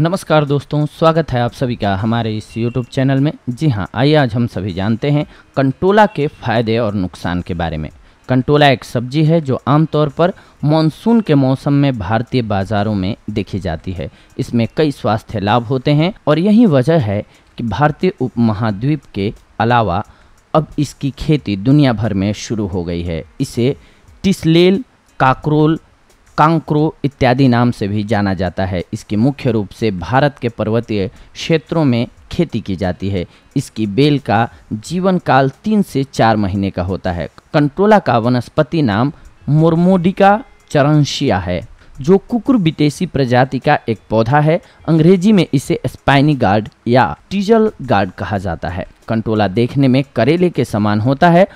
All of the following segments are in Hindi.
नमस्कार दोस्तों स्वागत है आप सभी का हमारे इस YouTube चैनल में जी हाँ आइए आज हम सभी जानते हैं कंटोला के फायदे और नुकसान के बारे में कंटोला एक सब्जी है जो आमतौर पर मानसून के मौसम में भारतीय बाजारों में देखी जाती है इसमें कई स्वास्थ्य लाभ होते हैं और यही वजह है कि भारतीय उपमहाद्वीप के अलावा अब इसकी खेती दुनिया भर में शुरू हो गई है इसे टिसलेल काकरोल कांक्रो इत्यादि नाम से भी जाना जाता है इसकी मुख्य रूप से भारत के पर्वतीय क्षेत्रों में खेती की जाती है इसकी बेल का जीवन काल तीन से चार महीने का होता है कंट्रोला का वनस्पति नाम मुरमोडिका चरंशिया है जो कुकुर बिटेसी प्रजाति का एक पौधा है अंग्रेजी में इसे स्पाइनी गार्ड या टीजल गार्ड कहा जाता है कंटोला देखने में करेले के समान होता है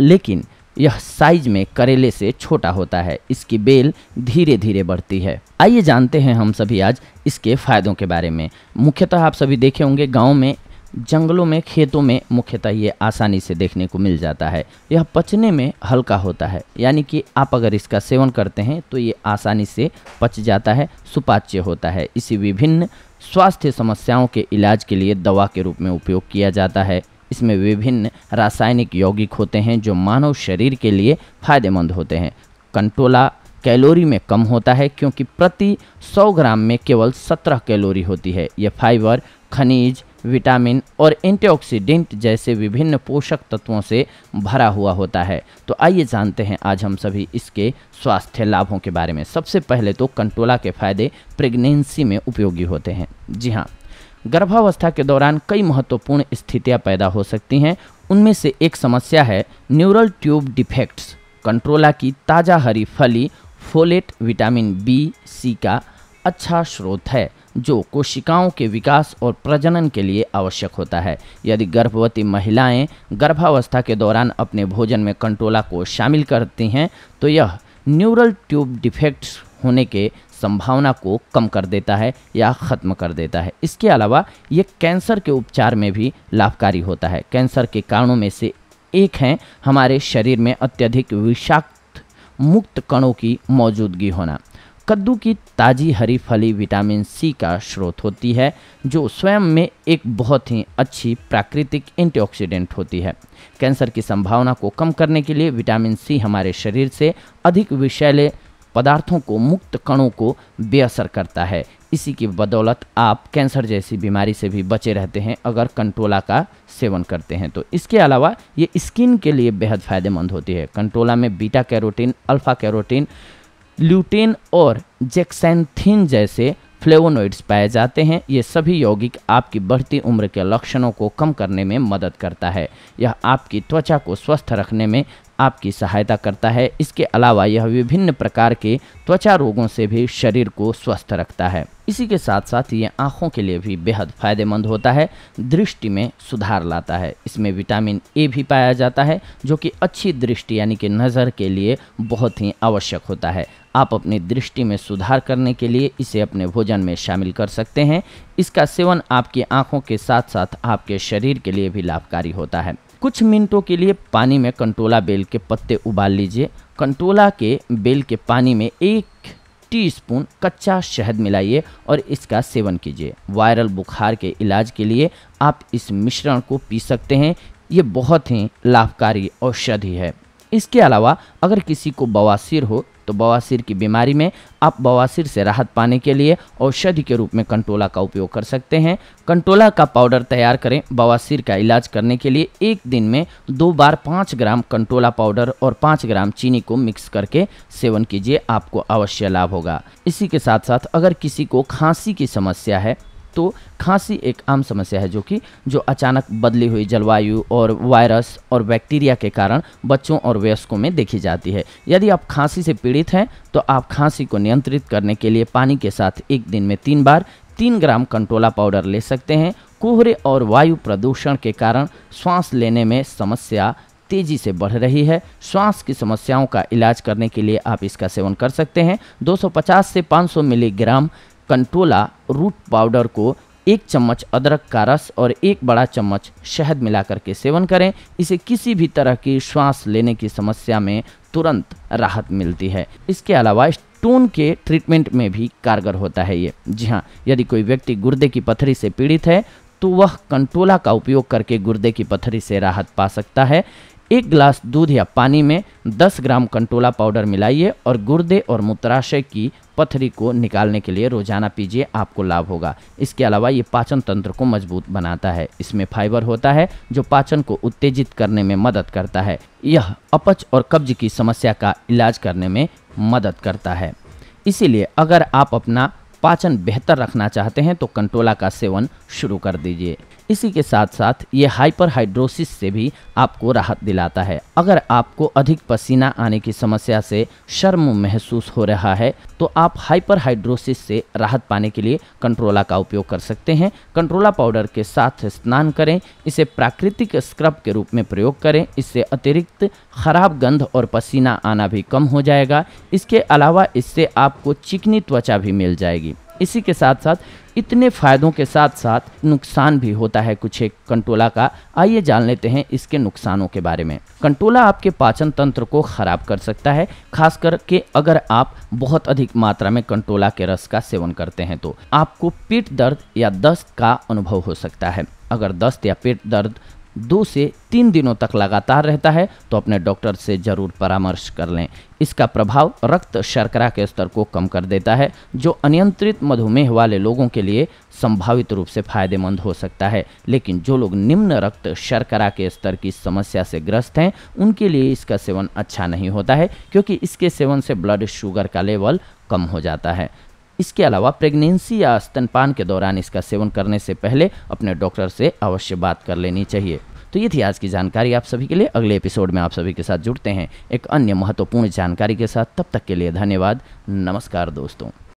लेकिन यह साइज में करेले से छोटा होता है इसकी बेल धीरे धीरे बढ़ती है आइए जानते हैं हम सभी आज इसके फायदों के बारे में मुख्यतः आप सभी देखे होंगे गाँव में जंगलों में खेतों में मुख्यतः ये आसानी से देखने को मिल जाता है यह पचने में हल्का होता है यानी कि आप अगर इसका सेवन करते हैं तो ये आसानी से पच जाता है सुपाच्य होता है इसी विभिन्न स्वास्थ्य समस्याओं के इलाज के लिए दवा के रूप में उपयोग किया जाता है इसमें विभिन्न रासायनिक यौगिक होते हैं जो मानव शरीर के लिए फायदेमंद होते हैं कंटोला कैलोरी में कम होता है क्योंकि प्रति 100 ग्राम में केवल 17 कैलोरी होती है यह फाइबर खनिज विटामिन और एंटीऑक्सीडेंट जैसे विभिन्न पोषक तत्वों से भरा हुआ होता है तो आइए जानते हैं आज हम सभी इसके स्वास्थ्य लाभों के बारे में सबसे पहले तो कंटोला के फायदे प्रेगनेंसी में उपयोगी होते हैं जी हाँ गर्भावस्था के दौरान कई महत्वपूर्ण स्थितियां पैदा हो सकती हैं उनमें से एक समस्या है न्यूरल ट्यूब डिफेक्ट्स कंट्रोला की ताज़ा हरी फली फोलेट विटामिन बी सी का अच्छा स्रोत है जो कोशिकाओं के विकास और प्रजनन के लिए आवश्यक होता है यदि गर्भवती महिलाएं गर्भावस्था के दौरान अपने भोजन में कंट्रोला को शामिल करती हैं तो यह न्यूरल ट्यूब डिफेक्ट्स होने के संभावना को कम कर देता है या ख़त्म कर देता है इसके अलावा ये कैंसर के उपचार में भी लाभकारी होता है कैंसर के कारणों में से एक हैं हमारे शरीर में अत्यधिक विषाक्त मुक्त कणों की मौजूदगी होना कद्दू की ताज़ी हरी फली विटामिन सी का स्रोत होती है जो स्वयं में एक बहुत ही अच्छी प्राकृतिक एंटीऑक्सीडेंट होती है कैंसर की संभावना को कम करने के लिए विटामिन सी हमारे शरीर से अधिक विषैले पदार्थों को मुक्त कणों को बेअसर करता है इसी की बदौलत आप कैंसर जैसी बीमारी से भी बचे रहते हैं अगर कंट्रोला का सेवन करते हैं तो इसके अलावा ये स्किन के लिए बेहद फ़ायदेमंद होती है कंट्रोला में beta carotene alpha carotene lutein और जेक्सेंथिन जैसे फ्लेवोनोइड्स पाए जाते हैं ये सभी यौगिक आपकी बढ़ती उम्र के लक्षणों को कम करने में मदद करता है यह आपकी त्वचा को स्वस्थ रखने में आपकी सहायता करता है इसके अलावा यह विभिन्न प्रकार के त्वचा रोगों से भी शरीर को स्वस्थ रखता है इसी के साथ साथ ये आँखों के लिए भी बेहद फायदेमंद होता है दृष्टि में सुधार लाता है इसमें विटामिन ए भी पाया जाता है जो कि अच्छी दृष्टि यानी कि नज़र के लिए बहुत ही आवश्यक होता है आप अपनी दृष्टि में सुधार करने के लिए इसे अपने भोजन में शामिल कर सकते हैं इसका सेवन आपकी आँखों के साथ साथ आपके शरीर के लिए भी लाभकारी होता है कुछ मिनटों के लिए पानी में कंटोला बेल के पत्ते उबाल लीजिए कंटोला के बेल के पानी में एक टीस्पून कच्चा शहद मिलाइए और इसका सेवन कीजिए वायरल बुखार के इलाज के लिए आप इस मिश्रण को पी सकते हैं ये बहुत ही लाभकारी औषधि है इसके अलावा अगर किसी को बवासीर हो तो बवासीर की बीमारी में आप बवासीर से राहत पाने के लिए औषधि के रूप में कंटोला का उपयोग कर सकते हैं कंटोला का पाउडर तैयार करें बवासीर का इलाज करने के लिए एक दिन में दो बार पाँच ग्राम कंटोला पाउडर और पाँच ग्राम चीनी को मिक्स करके सेवन कीजिए आपको अवश्य लाभ होगा इसी के साथ साथ अगर किसी को खांसी की समस्या है तो खांसी एक आम समस्या है जो कि जो अचानक बदली हुई जलवायु और वायरस और बैक्टीरिया के कारण बच्चों और वयस्कों में देखी जाती है यदि आप खांसी से पीड़ित हैं तो आप खांसी को नियंत्रित करने के लिए पानी के साथ एक दिन में तीन बार तीन ग्राम कंट्रोला पाउडर ले सकते हैं कोहरे और वायु प्रदूषण के कारण श्वास लेने में समस्या तेजी से बढ़ रही है श्वास की समस्याओं का इलाज करने के लिए आप इसका सेवन कर सकते हैं 250 से 500 मिलीग्राम कंटोला रूट पाउडर को एक चम्मच अदरक का रस और एक बड़ा चम्मच शहद मिलाकर के सेवन करें इसे किसी भी तरह की श्वास लेने की समस्या में तुरंत राहत मिलती है इसके अलावा स्टोन के ट्रीटमेंट में भी कारगर होता है ये जी हाँ यदि कोई व्यक्ति गुर्दे की पथरी से पीड़ित है तो वह कंटोला का उपयोग करके गुर्दे की पथरी से राहत पा सकता है एक ग्लास दूध या पानी में 10 ग्राम कंटोला पाउडर मिलाइए और गुर्दे और मूत्राशय की पथरी को निकालने के लिए रोजाना पीजिए आपको लाभ होगा इसके अलावा ये पाचन तंत्र को मजबूत बनाता है इसमें फाइबर होता है जो पाचन को उत्तेजित करने में मदद करता है यह अपच और कब्ज की समस्या का इलाज करने में मदद करता है इसीलिए अगर आप अपना पाचन बेहतर रखना चाहते हैं तो कंटोला का सेवन शुरू कर दीजिए इसी के साथ साथ ये हाइपरहाइड्रोसिस से भी आपको राहत दिलाता है अगर आपको अधिक पसीना आने की समस्या से शर्म महसूस हो रहा है तो आप हाइपरहाइड्रोसिस से राहत पाने के लिए कंट्रोला का उपयोग कर सकते हैं कंट्रोला पाउडर के साथ स्नान करें इसे प्राकृतिक स्क्रब के रूप में प्रयोग करें इससे अतिरिक्त खराब गंध और पसीना आना भी कम हो जाएगा इसके अलावा इससे आपको चिकनी त्वचा भी मिल जाएगी इसी के साथ साथ इतने फायदों के साथ साथ नुकसान भी होता है कुछ एक कंटोला का आइए जान लेते हैं इसके नुकसानों के बारे में कंटोला आपके पाचन तंत्र को खराब कर सकता है खास करके अगर आप बहुत अधिक मात्रा में कंटोला के रस का सेवन करते हैं तो आपको पेट दर्द या दस्त का अनुभव हो सकता है अगर दस्त या पेट दर्द दो से तीन दिनों तक लगातार रहता है तो अपने डॉक्टर से जरूर परामर्श कर लें इसका प्रभाव रक्त शर्करा के स्तर को कम कर देता है जो अनियंत्रित मधुमेह वाले लोगों के लिए संभावित रूप से फायदेमंद हो सकता है लेकिन जो लोग निम्न रक्त शर्करा के स्तर की समस्या से ग्रस्त हैं उनके लिए इसका सेवन अच्छा नहीं होता है क्योंकि इसके सेवन से ब्लड शुगर का लेवल कम हो जाता है इसके अलावा प्रेगनेंसी या स्तनपान के दौरान इसका सेवन करने से पहले अपने डॉक्टर से अवश्य बात कर लेनी चाहिए तो ये थी आज की जानकारी आप सभी के लिए अगले एपिसोड में आप सभी के साथ जुड़ते हैं एक अन्य महत्वपूर्ण जानकारी के साथ तब तक के लिए धन्यवाद नमस्कार दोस्तों